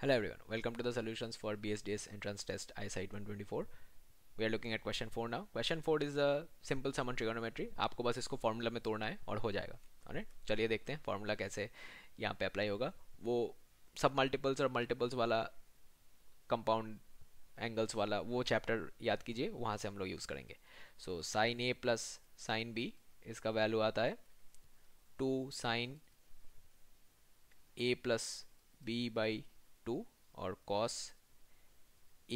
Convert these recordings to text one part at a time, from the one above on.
Hello everyone, welcome to the solutions for BSDS entrance test ISIT 124. We are looking at question 4 now. Question 4 is a simple summon trigonometry. आपको बस इसको formula में तोड़ना है और हो जाएगा अरे चलिए देखते हैं formula कैसे यहाँ पे apply होगा वो sub multiples और multiples वाला compound angles वाला वो chapter याद कीजिए वहाँ से हम लोग use करेंगे So sine A plus sine B इसका value आता है two sine A plus B by two और cos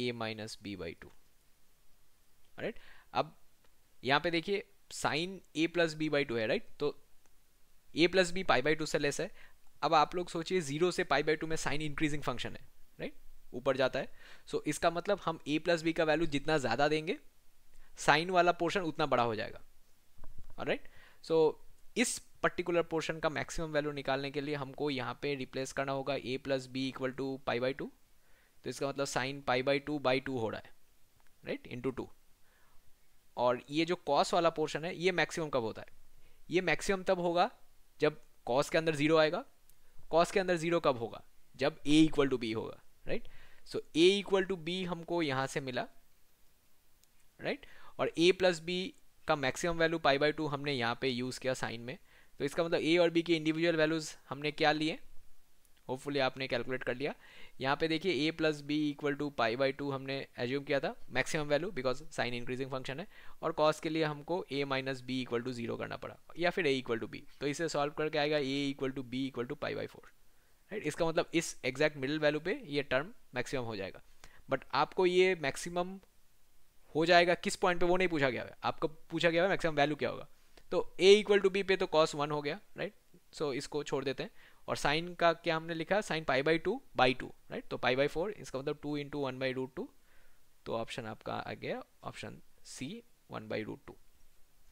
A minus B by two right अब यहाँ पे देखिए sine A plus B by two है राइट तो A plus B pi by two से लेस है अब आप लोग सोचिए जीरो से पाई बाई टू में साइन इंक्रीजिंग फंक्शन है राइट ऊपर जाता है सो so, इसका मतलब हम ए प्लस बी का वैल्यू जितना ज़्यादा देंगे साइन वाला पोर्शन उतना बड़ा हो जाएगा राइट सो right? so, इस पर्टिकुलर पोर्शन का मैक्सिमम वैल्यू निकालने के लिए हमको यहाँ पे रिप्लेस करना होगा A plus B equal to pi by two तो इसका मतलब sine pi by two by two हो रहा है राइट इंटू टू और ये जो कॉस वाला पोर्शन है ये मैक्सिमम कब होता है ये मैक्सिमम तब होगा जब कॉस के अंदर जीरो आएगा कॉस के अंदर जीरो कब होगा जब ए इक्वल टू बी होगा right so A equal to B हमको यहाँ से मिला राइट right? और ए प्लस बी का maximum value pi by two हमने यहाँ पे यूज़ किया साइन में तो इसका मतलब ए और बी के इंडिविजुअल वैल्यूज़ हमने क्या लिए होपफुली आपने कैलकुलेट कर लिया यहाँ पे देखिए A plus B equal to pi by two हमने एज्यूम किया था maximum value because sine increasing function है और कॉस के लिए हमको A minus B equal to zero करना पड़ा या फिर ए इक्वल टू बी तो इसे सॉल्व करके आएगा A equal to B equal to pi by four right इसका मतलब इस एग्जैक्ट मिडिल वैल्यू पे ये टर्म मैक्सिमम हो जाएगा बट आपको ये मैक्सिमम हो जाएगा किस पॉइंट पे वो नहीं पूछा गया है आपको पूछा गया है मैक्सिमम वैल्यू क्या होगा तो ए इक्वल टू बी पे तो कॉस वन हो गया राइट सो so, इसको छोड़ देते हैं और साइन का क्या हमने लिखा sine pi by two by two right तो पाई बाई फोर इसका मतलब two into one by root two तो ऑप्शन आपका आ गया option C one by root two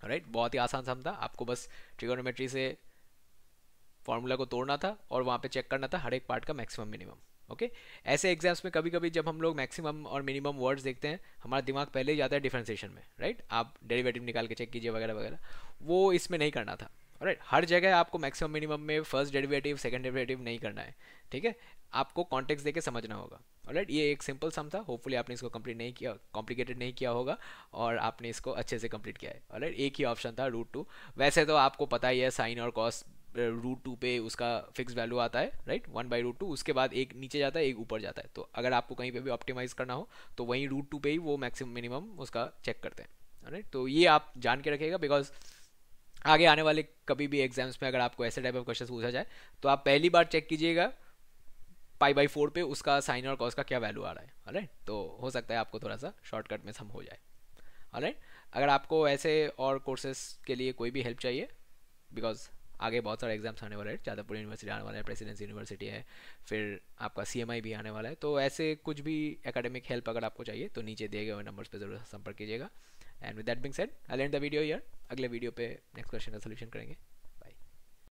right बहुत ही आसान सम था आपको बस ट्रिगोनोमेट्री से फॉर्मूला को तोड़ना था और वहाँ पे चेक करना था हर एक पार्ट का मैक्सिमम मिनिमम ओके okay? ऐसे एग्जाम्स में कभी कभी जब हम लोग मैक्सिमम और मिनिमम वर्ड्स देखते हैं हमारा दिमाग पहले ही जाता है डिफ्रेंसिएशन में राइट आप डेरिवेटिव निकाल के चेक कीजिए वगैरह वगैरह वो इसमें नहीं करना था राइट right? हर जगह आपको मैक्सिमम मिनिमम में फर्स्ट डेरिवेटिव सेकंड डेरिवेटिव नहीं करना है ठीक है आपको कॉन्टेक्स्ट देके समझना होगा राइट right? ये एक सिंपल सम था होपफुली आपने इसको कंप्लीट नहीं किया कॉम्प्लिकेटेड नहीं किया होगा और आपने इसको अच्छे से कंप्लीट किया है राइट right? एक ही ऑप्शन था रूट टू वैसे तो आपको पता ही है साइन और कॉस्ट रूट टू पे उसका फिक्स वैल्यू आता है right one by root two उसके बाद एक नीचे जाता है एक ऊपर जाता है तो अगर आपको कहीं पे भी ऑप्टिमाइज़ करना हो तो वहीं रूट टू पे ही वो मैक्सिमम मिनिमम उसका चेक करते हैं राइट तो ये आप जान के रखिएगा बिकॉज आगे आने वाले कभी भी एग्जाम्स में अगर आपको ऐसे टाइप ऑफ क्वेश्चन पूछा जाए तो आप पहली बार चेक कीजिएगा पाई बाई फोर पे उसका साइन और कॉस का क्या वैल्यू आ रहा है राइट तो हो सकता है आपको थोड़ा सा शॉर्टकट में सम हो जाए राइट अगर आपको ऐसे और कोर्सेस के लिए कोई भी हेल्प चाहिए बिकॉज आगे बहुत सारे एग्जाम्स आने वाले हैं जादवपुर यूनिवर्सिटी आने वाले हैं प्रेसिडेंसी यूनिवर्सिटी है फिर आपका सी भी आने वाला है तो ऐसे कुछ भी एकेडमिक हेल्प अगर आपको चाहिए तो नीचे दिए गए नंबर्स पर जरूर संपर्क कीजिएगा and with that being set I end the video here अगले वीडियो पे नेक्स्ट क्वेश्चन का सोल्यूशन करेंगे